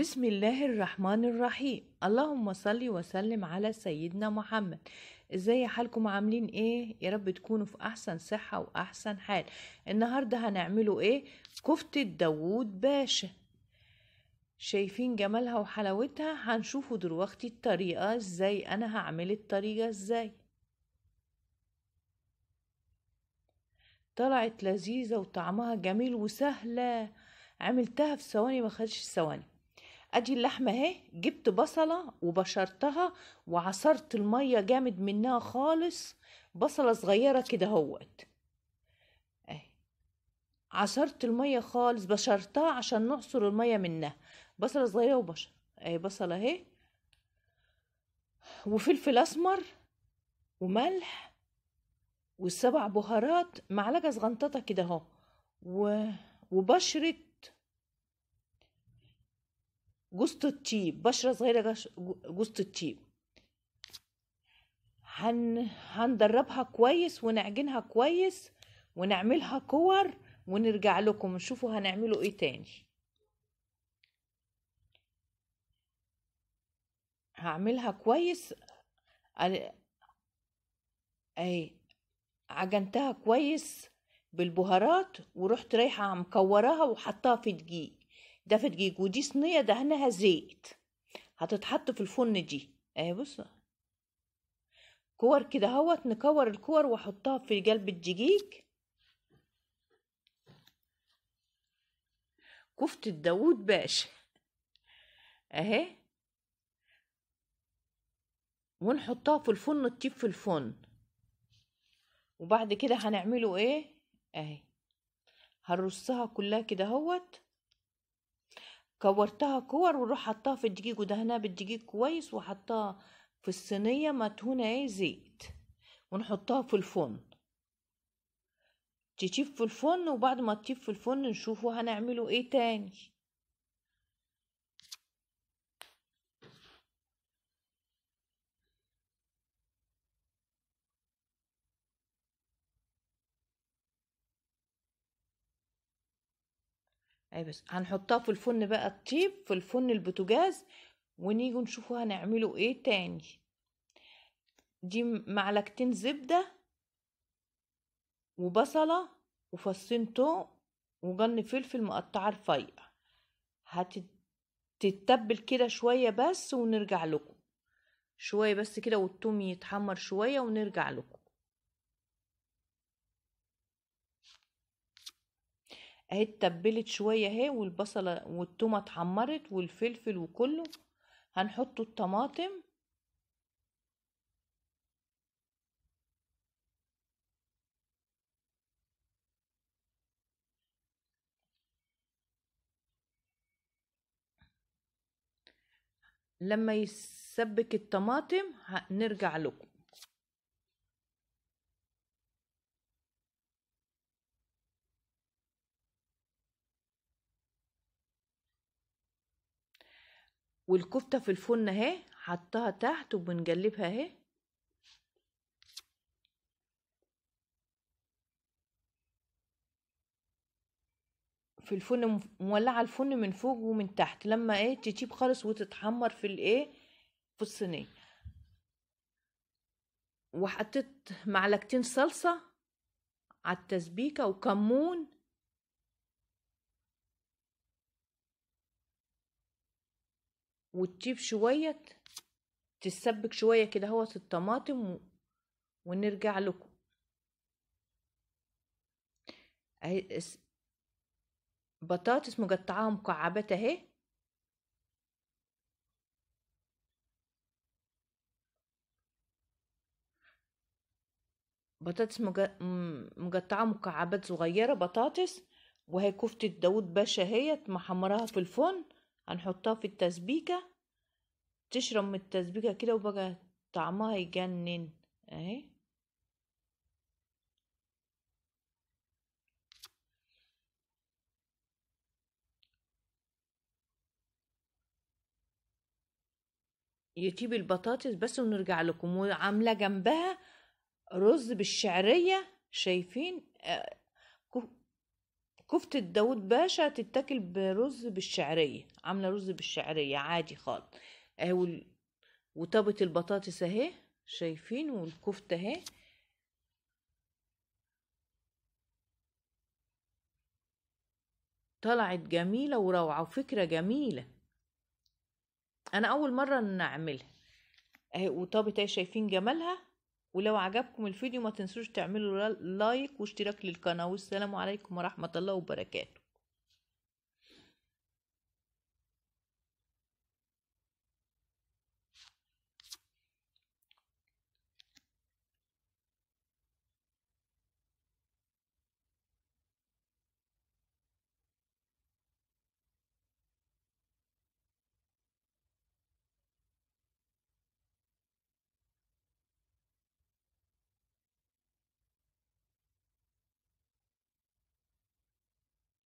بسم الله الرحمن الرحيم اللهم صل وسلم على سيدنا محمد ازاي حالكم عاملين ايه يا رب تكونوا في احسن صحه واحسن حال النهارده هنعملوا ايه كفته داوود باشا شايفين جمالها وحلاوتها هنشوفوا دلوقتي الطريقه ازاي انا هعمل الطريقه ازاي طلعت لذيذه وطعمها جميل وسهله عملتها في ثواني ما خدش ثواني ادي اللحمه اهي جبت بصله وبشرتها وعصرت الميه جامد منها خالص بصله صغيره كده اهوت اهي عصرت الميه خالص بشرتها عشان نعصر الميه منها بصله صغيره وبشر اهي بصله اهي وفلفل اسمر وملح والسبع بهارات معلقه صغنططه كده اهو و... وبشره جوزة الطيب بشرة صغيرة جوزة الطيب هن... هندربها كويس ونعجنها كويس ونعملها كور ونرجع لكم نشوفوا هنعملوا ايه تاني هعملها كويس اي عجنتها كويس بالبهارات ورحت رايحه مكوراها وحطها في دقيق ده في دقيق ودي صينية دهنها زيت هتتحط في الفرن دي اهي بص كور كده اهوت نكور الكور واحطها في قلب الدقيق كفتة داوود باشا اهي ونحطها في الفرن تطيب في الفرن وبعد كده هنعمله ايه اهي هنرصها كلها كده اهوت كورتها كور وروح حطها في الدقيق ودهناها بالدقيق كويس وحطها في الصينية مدهونة ايه زيت ونحطها في الفرن تشيف في الفرن وبعد ما تشيف في الفرن نشوفه هنعمله ايه تاني اي بس هنحطها في الفرن بقى الطيب في الفرن البوتاجاز ونيجي نشوفوا هنعمله ايه تاني دي معلقتين زبده وبصله وفصين توم وجن فلفل مقطعه رفيع هتتبل كده شويه بس ونرجع لكم شويه بس كده والتوم يتحمر شويه ونرجع لكم اهي اتبلت شويه اهي والبصله والتومه اتحمرت والفلفل وكله هنحط الطماطم لما يسبك الطماطم هنرجع لكم والكفتة في الفرن اهي حطها تحت وبنقلبها اهي في الفرن مولعة الفرن من فوق ومن تحت لما ايه تتيب خالص وتتحمر في الايه في الصينية وحطيت معلقتين صلصة على التسبيكة وكمون وتجيب شوية تسبك شوية كده هوت الطماطم و... ونرجع لكم اهي بطاطس مقطعة مكعبات اهي بطاطس مقطعة مكعبات صغيرة بطاطس وهي كفتة داود باشا اهي محمراها في الفرن هنحطها في التسبيكة تشرب من التسبيكة كده وبقى طعمها يجنن اهي يطيب البطاطس بس ونرجع لكم وعامله جنبها رز بالشعريه شايفين آه، كفتة داود باشا تتاكل برز بالشعرية عاملة رز بالشعرية عادي خالص اهي وطابة البطاطس اهي شايفين والكفتة اهي طلعت جميلة وروعة وفكرة جميلة انا اول مرة نعملها اهي وطابة اهي شايفين جمالها ولو عجبكم الفيديو ما تنسوش تعملوا لايك واشتراك للقناة والسلام عليكم ورحمة الله وبركاته